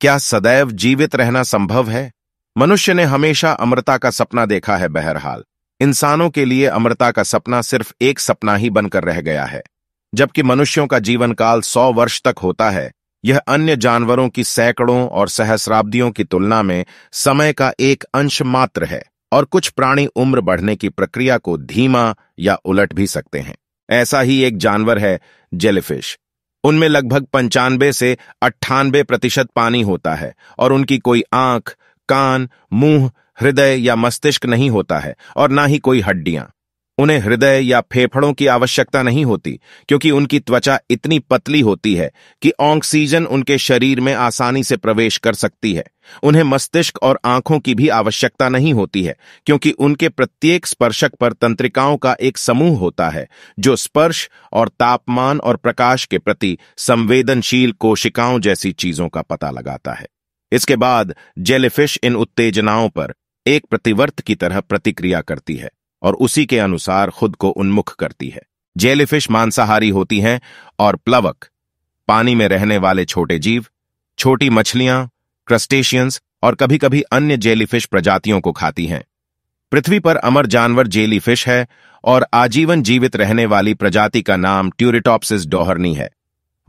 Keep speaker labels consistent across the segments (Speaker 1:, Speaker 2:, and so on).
Speaker 1: क्या सदैव जीवित रहना संभव है मनुष्य ने हमेशा अमृता का सपना देखा है बहरहाल इंसानों के लिए अमृता का सपना सिर्फ एक सपना ही बनकर रह गया है जबकि मनुष्यों का जीवन काल सौ वर्ष तक होता है यह अन्य जानवरों की सैकड़ों और सहस्राब्दियों की तुलना में समय का एक अंश मात्र है और कुछ प्राणी उम्र बढ़ने की प्रक्रिया को धीमा या उलट भी सकते हैं ऐसा ही एक जानवर है जेलीफिश उनमें लगभग पंचानबे से अट्ठानबे प्रतिशत पानी होता है और उनकी कोई आंख कान मुंह हृदय या मस्तिष्क नहीं होता है और ना ही कोई हड्डियां उन्हें हृदय या फेफड़ों की आवश्यकता नहीं होती क्योंकि उनकी त्वचा इतनी पतली होती है कि ऑक्सीजन उनके शरीर में आसानी से प्रवेश कर सकती है उन्हें मस्तिष्क और आंखों की भी आवश्यकता नहीं होती है क्योंकि उनके प्रत्येक स्पर्शक पर तंत्रिकाओं का एक समूह होता है जो स्पर्श और तापमान और प्रकाश के प्रति संवेदनशील कोशिकाओं जैसी चीजों का पता लगाता है इसके बाद जेलीफिश इन उत्तेजनाओं पर एक प्रतिवर्त की तरह प्रतिक्रिया करती है और उसी के अनुसार खुद को उन्मुख करती है जेलीफिश मांसाहारी होती हैं और प्लवक पानी में रहने वाले छोटे जीव छोटी मछलियां क्रस्टेशियंस और कभी कभी अन्य जेलीफिश प्रजातियों को खाती हैं पृथ्वी पर अमर जानवर जेलीफिश है और आजीवन जीवित रहने वाली प्रजाति का नाम ट्यूरिटॉप्सिस डोहरनी है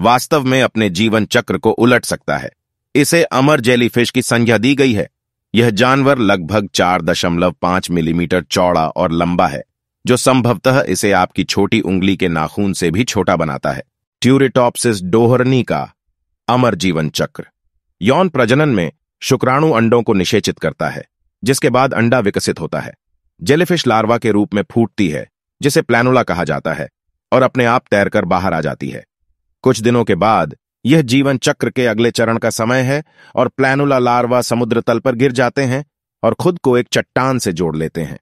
Speaker 1: वास्तव में अपने जीवन चक्र को उलट सकता है इसे अमर जेलीफिश की संज्ञा दी गई है यह जानवर लगभग 4.5 मिलीमीटर चौड़ा और लंबा है जो संभवतः इसे आपकी छोटी उंगली के नाखून से भी छोटा बनाता है ट्यूरिटॉपसिस डोहरनी का अमर जीवन चक्र यौन प्रजनन में शुक्राणु अंडों को निषेचित करता है जिसके बाद अंडा विकसित होता है जेलीफिश लार्वा के रूप में फूटती है जिसे प्लानुला कहा जाता है और अपने आप तैरकर बाहर आ जाती है कुछ दिनों के बाद यह जीवन चक्र के अगले चरण का समय है और प्लानुला लार्वा समुद्र तल पर गिर जाते हैं और खुद को एक चट्टान से जोड़ लेते हैं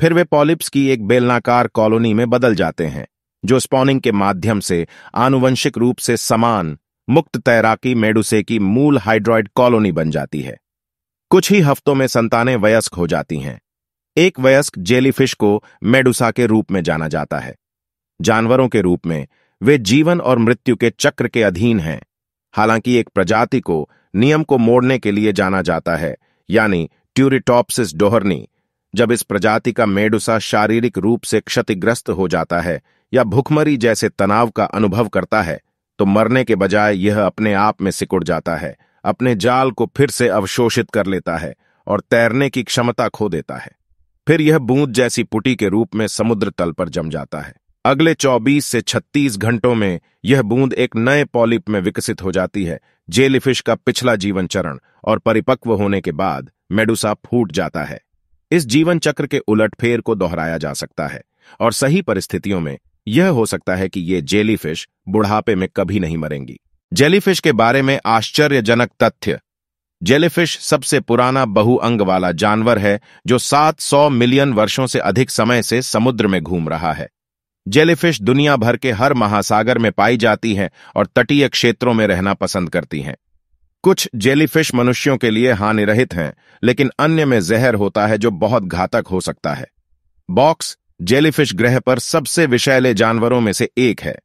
Speaker 1: फिर वे पॉलिप्स की एक बेलनाकार कॉलोनी में बदल जाते हैं जो स्पॉनिंग के माध्यम से आनुवंशिक रूप से समान मुक्त तैराकी मेडुसे की मूल हाइड्रॉइड कॉलोनी बन जाती है कुछ ही हफ्तों में संतानें वयस्क हो जाती हैं एक वयस्क जेलीफिश को मेडुसा के रूप में जाना जाता है जानवरों के रूप में वे जीवन और मृत्यु के चक्र के अधीन हैं हालांकि एक प्रजाति को नियम को मोड़ने के लिए जाना जाता है यानी ट्यूरिटॉप्सिस डोहरनी जब इस प्रजाति का मेडुसा शारीरिक रूप से क्षतिग्रस्त हो जाता है या भुखमरी जैसे तनाव का अनुभव करता है तो मरने के बजाय यह अपने आप में सिकुड़ जाता है अपने जाल को फिर से अवशोषित कर लेता है और तैरने की क्षमता खो देता है फिर यह बूंद जैसी पुटी के रूप में समुद्र तल पर जम जाता है अगले 24 से 36 घंटों में यह बूंद एक नए पॉलिप में विकसित हो जाती है जेलीफिश का पिछला जीवन चरण और परिपक्व होने के बाद मेडुसा फूट जाता है इस जीवन चक्र के उलटफेर को दोहराया जा सकता है और सही परिस्थितियों में यह हो सकता है कि ये जेलीफिश बुढ़ापे में कभी नहीं मरेंगी जेलीफिश के बारे में आश्चर्यजनक तथ्य जेलीफिश सबसे पुराना बहुअंग वाला जानवर है जो 700 मिलियन वर्षों से अधिक समय से समुद्र में घूम रहा है जेलीफिश दुनिया भर के हर महासागर में पाई जाती हैं और तटीय क्षेत्रों में रहना पसंद करती हैं कुछ जेलीफिश मनुष्यों के लिए हानिरहित हैं लेकिन अन्य में जहर होता है जो बहुत घातक हो सकता है बॉक्स जेलीफिश ग्रह पर सबसे विषैले जानवरों में से एक है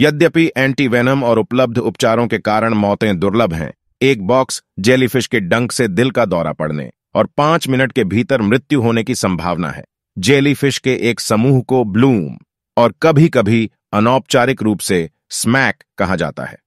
Speaker 1: यद्यपि एंटीवेनम और उपलब्ध उपचारों के कारण मौतें दुर्लभ हैं एक बॉक्स जेलीफिश के डंक से दिल का दौरा पड़ने और पांच मिनट के भीतर मृत्यु होने की संभावना है जेलीफिश के एक समूह को ब्लूम और कभी कभी अनौपचारिक रूप से स्मैक कहा जाता है